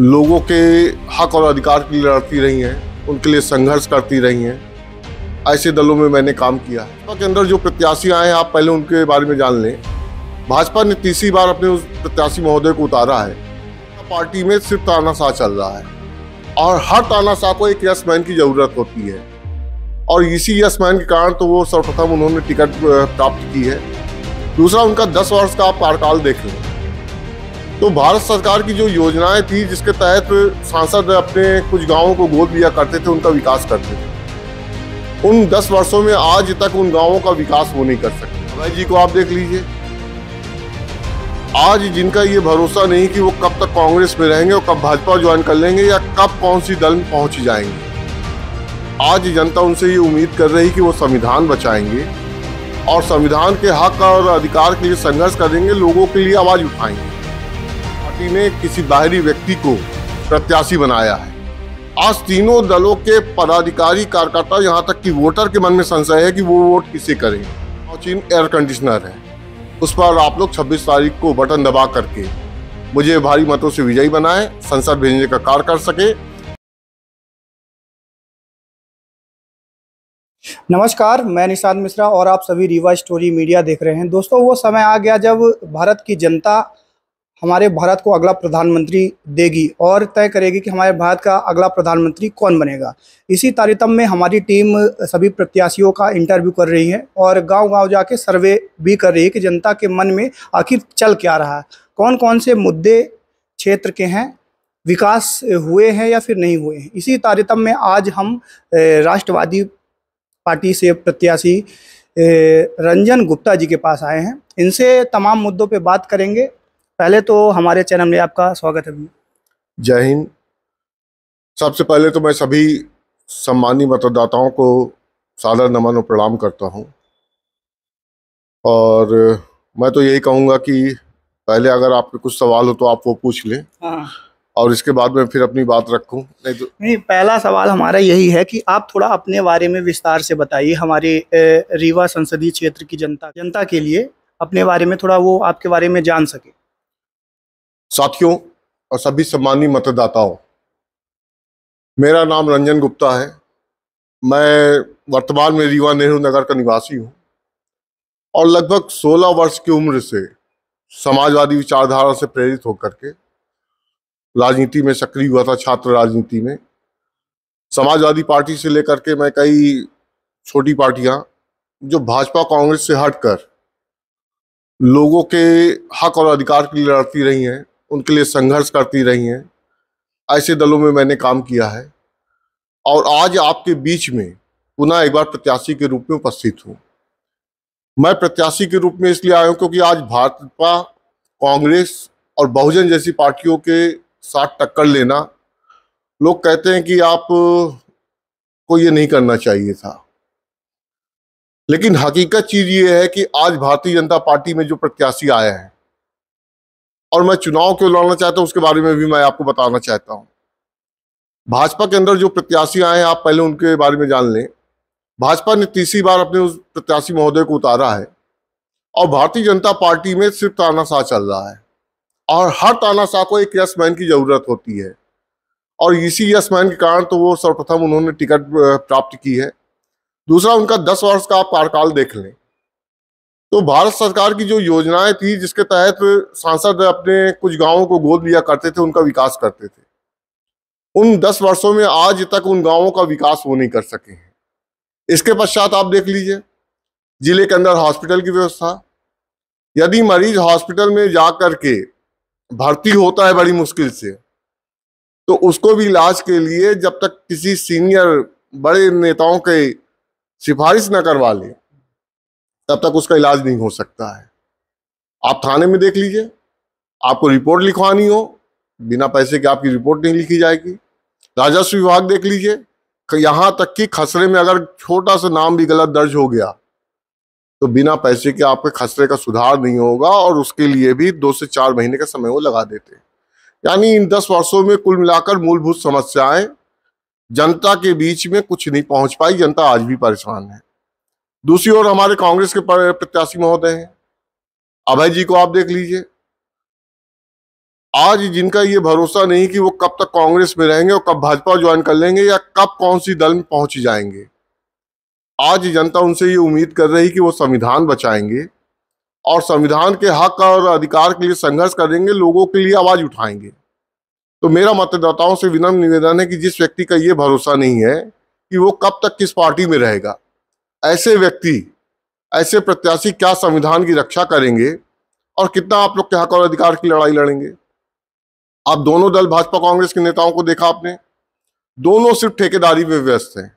लोगों के हक और अधिकार के लिए लड़ती रही हैं उनके लिए संघर्ष करती रही हैं ऐसे दलों में मैंने काम किया है भाजपा के अंदर जो प्रत्याशी आए हैं आप पहले उनके बारे में जान लें भाजपा ने तीसरी बार अपने उस प्रत्याशी महोदय को उतारा है पार्टी में सिर्फ तानाशाह चल रहा है और हर तानाशाह को एक यस मैन की ज़रूरत होती है और इसी यस मैन के कारण तो वो सर्वप्रथम उन्होंने टिकट प्राप्त की है दूसरा उनका दस वर्ष का आप कार्यकाल देख लें तो भारत सरकार की जो योजनाएं थी जिसके तहत सांसद अपने कुछ गांवों को गोद लिया करते थे उनका विकास करते थे उन 10 वर्षों में आज तक उन गांवों का विकास वो नहीं कर सकते अभय जी को आप देख लीजिए आज जिनका ये भरोसा नहीं कि वो कब तक कांग्रेस में रहेंगे और कब भाजपा ज्वाइन कर लेंगे या कब कौन सी दल में पहुंच जाएंगे आज जनता उनसे ये उम्मीद कर रही कि वो संविधान बचाएंगे और संविधान के हक और अधिकार के लिए संघर्ष करेंगे लोगों के लिए आवाज़ उठाएंगे पार्टी ने किसी बाहरी व्यक्ति को प्रत्याशी बनाया है आज तीनों दलों के पदाधिकारी कार्यकर्ता यहाँ तक कि वोटर के मन में संशय है कि वो वोट किसे करें चीन एयर कंडीशनर है उस पर आप लोग 26 तारीख को बटन दबा करके मुझे भारी मतों से विजयी बनाए संसद भेजने का कार्य कर सके नमस्कार मैं निषाद मिश्रा और आप सभी रीवा स्टोरी मीडिया देख रहे हैं दोस्तों वो समय आ गया जब भारत की जनता हमारे भारत को अगला प्रधानमंत्री देगी और तय करेगी कि हमारे भारत का अगला प्रधानमंत्री कौन बनेगा इसी तारतम में हमारी टीम सभी प्रत्याशियों का इंटरव्यू कर रही है और गांव-गांव जाके सर्वे भी कर रही है कि जनता के मन में आखिर चल क्या रहा है कौन कौन से मुद्दे क्षेत्र के हैं विकास हुए हैं या फिर नहीं हुए हैं इसी तारतम में आज हम राष्ट्रवादी पार्टी से प्रत्याशी रंजन गुप्ता जी के पास आए हैं इनसे तमाम मुद्दों पे बात करेंगे पहले तो हमारे चैनल में आपका स्वागत है जय हिंद सबसे पहले तो मैं सभी सम्मानी मतदाताओं को सादर नमन और प्रणाम करता हूं और मैं तो यही कहूंगा कि पहले अगर आपके कुछ सवाल हो तो आप वो पूछ लें हाँ। और इसके बाद मैं फिर अपनी बात रखूं नहीं तो नहीं पहला सवाल हमारा यही है कि आप थोड़ा अपने बारे में विस्तार से बताइए हमारे रीवा संसदीय क्षेत्र की जनता जनता के लिए अपने बारे में थोड़ा वो आपके बारे में जान सके साथियों और सभी सम्मानीय मतदाताओं मेरा नाम रंजन गुप्ता है मैं वर्तमान में रीवा नेहरू नगर का निवासी हूँ और लगभग 16 वर्ष की उम्र से समाजवादी विचारधारा से प्रेरित होकर के राजनीति में सक्रिय हुआ था छात्र राजनीति में समाजवादी पार्टी से लेकर के मैं कई छोटी पार्टियां जो भाजपा कांग्रेस से हटकर लोगों के हक और अधिकार के लिए लड़ती रही हैं उनके लिए संघर्ष करती रही हैं ऐसे दलों में मैंने काम किया है और आज आपके बीच में पुनः एक बार प्रत्याशी के रूप में उपस्थित हूँ मैं प्रत्याशी के रूप में इसलिए आया हूँ क्योंकि आज भाजपा कांग्रेस और बहुजन जैसी पार्टियों के साथ टक्कर लेना लोग कहते हैं कि आप को ये नहीं करना चाहिए था लेकिन हकीकत चीज़ ये है कि आज भारतीय जनता पार्टी में जो प्रत्याशी आए हैं और मैं चुनाव क्यों लड़ना चाहता हूँ उसके बारे में भी मैं आपको बताना चाहता हूँ भाजपा के अंदर जो प्रत्याशी आए हैं आप पहले उनके बारे में जान लें भाजपा ने तीसरी बार अपने उस प्रत्याशी महोदय को उतारा है और भारतीय जनता पार्टी में सिर्फ तानाशाह चल रहा है और हर तानाशाह को एक यस मैन की ज़रूरत होती है और इसी यस मैन के कारण तो वो सर्वप्रथम उन्होंने टिकट प्राप्त की है दूसरा उनका दस वर्ष का आप कार्यकाल देख लें तो भारत सरकार की जो योजनाएं थी जिसके तहत सांसद अपने कुछ गांवों को गोद लिया करते थे उनका विकास करते थे उन दस वर्षों में आज तक उन गांवों का विकास वो नहीं कर सके हैं इसके पश्चात आप देख लीजिए जिले के अंदर हॉस्पिटल की व्यवस्था यदि मरीज हॉस्पिटल में जा कर के भर्ती होता है बड़ी मुश्किल से तो उसको भी इलाज के लिए जब तक किसी सीनियर बड़े नेताओं के सिफारिश न करवा लें तब तक उसका इलाज नहीं हो सकता है आप थाने में देख लीजिए आपको रिपोर्ट लिखवानी हो बिना पैसे के आपकी रिपोर्ट नहीं लिखी जाएगी राजस्व विभाग देख लीजिए यहाँ तक कि खसरे में अगर छोटा सा नाम भी गलत दर्ज हो गया तो बिना पैसे के आपके खसरे का सुधार नहीं होगा और उसके लिए भी दो से चार महीने का समय वो लगा देते हैं यानी इन दस वर्षों में कुल मिलाकर मूलभूत समस्याएं जनता के बीच में कुछ नहीं पहुंच पाई जनता आज भी परेशान है दूसरी ओर हमारे कांग्रेस के प्रत्याशी महोदय हैं अभय जी को आप देख लीजिए आज जिनका ये भरोसा नहीं कि वो कब तक कांग्रेस में रहेंगे और कब भाजपा ज्वाइन कर लेंगे या कब कौन सी दल में पहुंच जाएंगे आज जनता उनसे ये उम्मीद कर रही कि वो संविधान बचाएंगे और संविधान के हक और अधिकार के लिए संघर्ष करेंगे लोगों के लिए आवाज उठाएंगे तो मेरा मतदाताओं से विनम्र निवेदन है कि जिस व्यक्ति का ये भरोसा नहीं है कि वो कब तक किस पार्टी में रहेगा ऐसे व्यक्ति ऐसे प्रत्याशी क्या संविधान की रक्षा करेंगे और कितना आप लोग के हक और अधिकार की लड़ाई लड़ेंगे आप दोनों दल भाजपा कांग्रेस के नेताओं को देखा आपने दोनों सिर्फ ठेकेदारी में व्यस्त हैं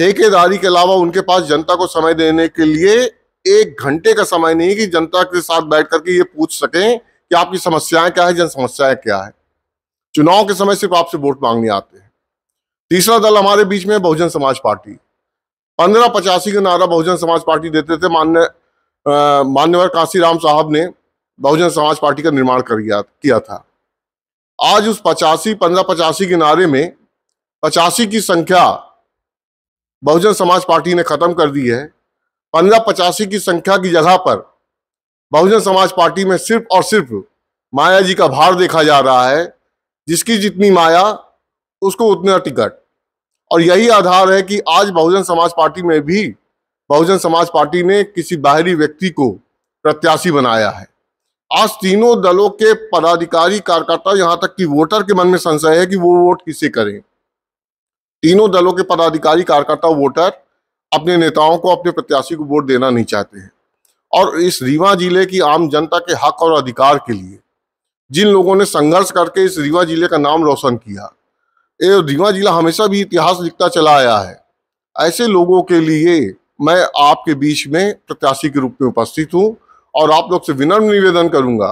ठेकेदारी के अलावा उनके पास जनता को समय देने के लिए एक घंटे का समय नहीं कि जनता के साथ बैठ करके ये पूछ सकें कि आपकी समस्याएं क्या है जन समस्याएं क्या है चुनाव के समय सिर्फ आपसे वोट मांगने आते हैं तीसरा दल हमारे बीच में बहुजन समाज पार्टी पंद्रह पचासी का नारा बहुजन समाज पार्टी देते थे मान्य मान्यवर काशीराम साहब ने बहुजन समाज पार्टी का निर्माण कर किया था आज उस पचासी पंद्रह पचासी के नारे में पचासी की संख्या बहुजन समाज पार्टी ने खत्म कर दी है पंद्रह पचासी की संख्या की जगह पर बहुजन समाज पार्टी में सिर्फ और सिर्फ माया जी का भार देखा जा रहा है जिसकी जितनी माया उसको उतना टिकट और यही आधार है कि आज बहुजन समाज पार्टी में भी बहुजन समाज पार्टी ने किसी बाहरी व्यक्ति को प्रत्याशी बनाया है आज तीनों दलों के पदाधिकारी कार्यकर्ता यहाँ तक कि वोटर के मन में संशय है कि वो वोट किसे करें तीनों दलों के पदाधिकारी कार्यकर्ता वोटर अपने नेताओं को अपने प्रत्याशी को वोट देना नहीं चाहते हैं और इस रीवा जिले की आम जनता के हक और अधिकार के लिए जिन लोगों ने संघर्ष करके इस रीवा जिले का नाम रोशन किया ये रीवा जिला हमेशा भी इतिहास लिखता चला आया है ऐसे लोगों के लिए मैं आपके बीच में प्रत्याशी के रूप में उपस्थित हूँ और आप लोग से विनम्र निवेदन करूँगा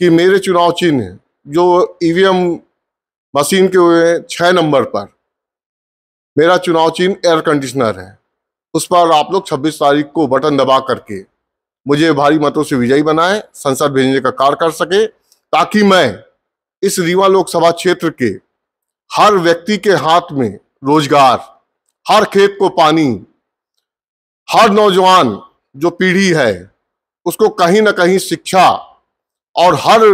कि मेरे चुनाव चिन्ह जो ईवीएम मशीन के हुए हैं छः नंबर पर मेरा चुनाव चिन्ह एयर कंडीशनर है उस पर आप लोग 26 तारीख को बटन दबा करके मुझे भारी मतों से विजयी बनाए संसद भेजने का कार्य कर सके ताकि मैं इस रीवा लोकसभा क्षेत्र के हर व्यक्ति के हाथ में रोजगार हर खेत को पानी हर नौजवान जो पीढ़ी है उसको कहीं ना कहीं शिक्षा और हर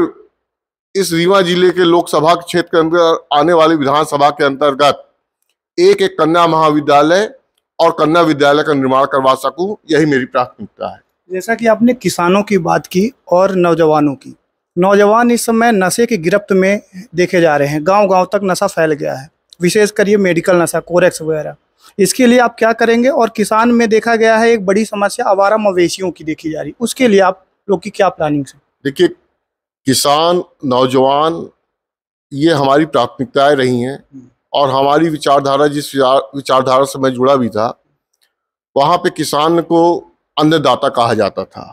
इस रीवा जिले के लोकसभा क्षेत्र के अंदर आने वाली विधानसभा के अंतर्गत एक एक कन्या महाविद्यालय और कन्या विद्यालय का निर्माण करवा सकूं यही मेरी प्राथमिकता है जैसा कि आपने किसानों की बात की और नौजवानों की नौजवान इस समय नशे की गिरफ्त में देखे जा रहे हैं गांव-गांव तक नशा फैल गया है विशेषकर ये मेडिकल नशा कोरेक्स वगैरह इसके लिए आप क्या करेंगे और किसान में देखा गया है एक बड़ी समस्या आवारा मवेशियों की देखी जा रही उसके लिए आप लोग की क्या प्लानिंग है देखिए किसान नौजवान ये हमारी प्राथमिकताएं रही हैं और हमारी विचारधारा जिस विचारधारा से मैं जुड़ा भी था वहाँ पे किसान को अन्नदाता कहा जाता था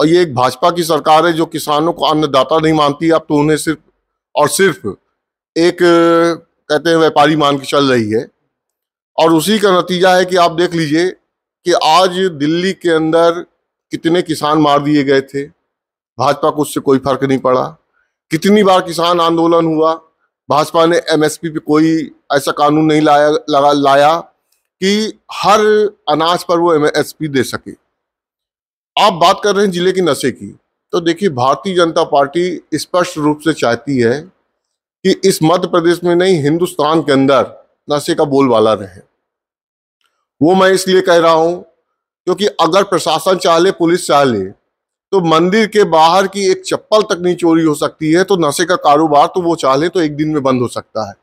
और ये एक भाजपा की सरकार है जो किसानों को अन्नदाता नहीं मानती अब तो उन्हें सिर्फ और सिर्फ एक कहते हैं व्यापारी मान के चल रही है और उसी का नतीजा है कि आप देख लीजिए कि आज दिल्ली के अंदर कितने किसान मार दिए गए थे भाजपा को उससे कोई फर्क नहीं पड़ा कितनी बार किसान आंदोलन हुआ भाजपा ने एमएसपी पे कोई ऐसा कानून नहीं लाया लगा लाया कि हर अनाज पर वो एमएसपी दे सके आप बात कर रहे हैं जिले की नशे की तो देखिए भारतीय जनता पार्टी स्पष्ट रूप से चाहती है कि इस मध्य प्रदेश में नहीं हिंदुस्तान के अंदर नशे का बोलबाला रहे वो मैं इसलिए कह रहा हूं क्योंकि अगर प्रशासन चाह ले पुलिस चाह ले तो मंदिर के बाहर की एक चप्पल तक नहीं चोरी हो सकती है तो नशे का कारोबार तो वो चाह ले तो एक दिन में बंद हो सकता है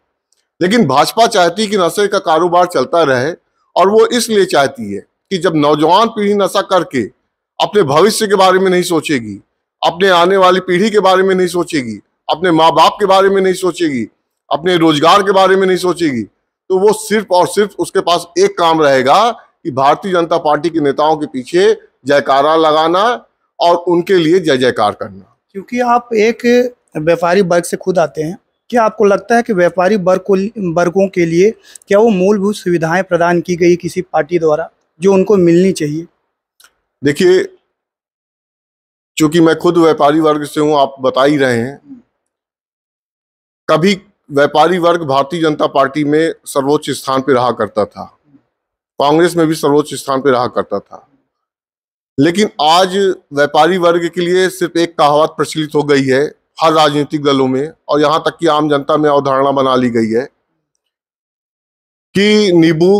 लेकिन भाजपा चाहती कि नशे का कारोबार चलता रहे और वो इसलिए चाहती है कि जब नौजवान पीढ़ी नशा करके अपने भविष्य के बारे में नहीं सोचेगी अपने आने वाली पीढ़ी के बारे में नहीं सोचेगी अपने माँ बाप के बारे में नहीं सोचेगी अपने रोजगार के बारे में नहीं सोचेगी तो वो सिर्फ और सिर्फ उसके पास एक काम रहेगा कि भारतीय जनता पार्टी के नेताओं के पीछे जयकारा लगाना और उनके लिए जय जयकार करना क्योंकि आप एक व्यापारी वर्ग से खुद आते हैं क्या आपको लगता है कि व्यापारी वर्ग को वर्गों के लिए क्या वो मूलभूत सुविधाएं प्रदान की गई किसी पार्टी द्वारा जो उनको मिलनी चाहिए देखिए चूंकि मैं खुद व्यापारी वर्ग से हूं आप बता ही रहे हैं कभी व्यापारी वर्ग भारतीय जनता पार्टी में सर्वोच्च स्थान पर रहा करता था कांग्रेस में भी सर्वोच्च स्थान पर रहा करता था लेकिन आज व्यापारी वर्ग के लिए सिर्फ एक कहावत प्रचलित हो गई है हर राजनीतिक दलों में और यहाँ तक कि आम जनता में अवधारणा बना ली गई है कि नींबू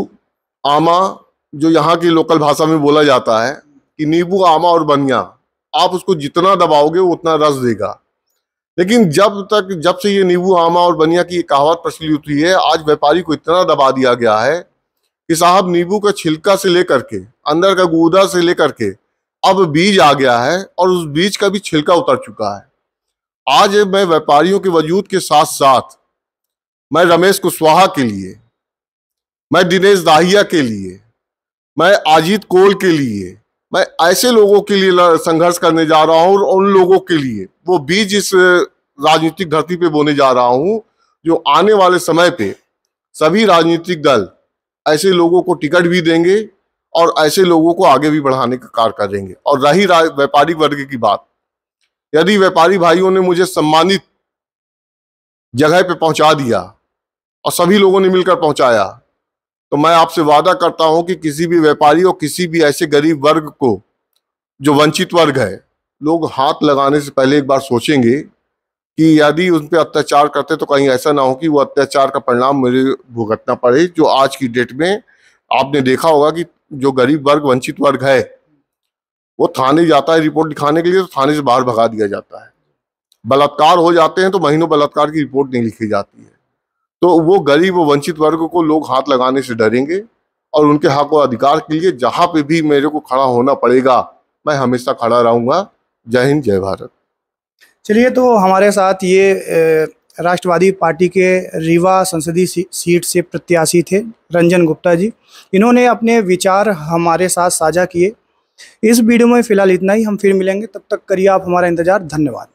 आमा जो यहाँ की लोकल भाषा में बोला जाता है कि नींबू आमा और बनिया आप उसको जितना दबाओगे उतना रस देगा लेकिन जब तक जब से ये नींबू आमा और बनिया की कहावत प्रचलित हुई है आज व्यापारी को इतना दबा दिया गया है कि साहब नींबू का छिलका से लेकर के अंदर का गूदा से लेकर के अब बीज आ गया है और उस बीज का भी छिलका उतर चुका है आज मैं व्यापारियों के वजूद के साथ साथ मैं रमेश कुशवाहा के लिए मैं दिनेश दाहिया के लिए मैं आजीत कोल के लिए मैं ऐसे लोगों के लिए संघर्ष करने जा रहा हूँ और उन लोगों के लिए वो बीज इस राजनीतिक धरती पे बोने जा रहा हूँ जो आने वाले समय पे सभी राजनीतिक दल ऐसे लोगों को टिकट भी देंगे और ऐसे लोगों को आगे भी बढ़ाने का कार्य करेंगे और रही व्यापारिक वर्ग की बात यदि व्यापारी भाइयों ने मुझे सम्मानित जगह पे पहुंचा दिया और सभी लोगों ने मिलकर पहुंचाया तो मैं आपसे वादा करता हूं कि किसी भी व्यापारी और किसी भी ऐसे गरीब वर्ग को जो वंचित वर्ग है लोग हाथ लगाने से पहले एक बार सोचेंगे कि यदि उन पर अत्याचार करते तो कहीं ऐसा ना हो कि वो अत्याचार का परिणाम मुझे भुगतना पड़े जो आज की डेट में आपने देखा होगा कि जो गरीब वर्ग वंचित वर्ग है वो थाने जाता है रिपोर्ट दिखाने के लिए तो थाने से बाहर भगा दिया जाता है बलात्कार हो जाते हैं तो महीनों बलात्कार की रिपोर्ट नहीं लिखी जाती है तो वो गरीब वंचित वर्ग को लोग हाथ लगाने से डरेंगे और उनके हक हाँ और अधिकार के लिए जहाँ पे भी मेरे को खड़ा होना पड़ेगा मैं हमेशा खड़ा रहूँगा जय हिंद जय भारत चलिए तो हमारे साथ ये राष्ट्रवादी पार्टी के रीवा संसदीय सीट से प्रत्याशी थे रंजन गुप्ता जी इन्होंने अपने विचार हमारे साथ साझा किए इस वीडियो में फिलहाल इतना ही हम फिर मिलेंगे तब तक करिए आप हमारा इंतज़ार धन्यवाद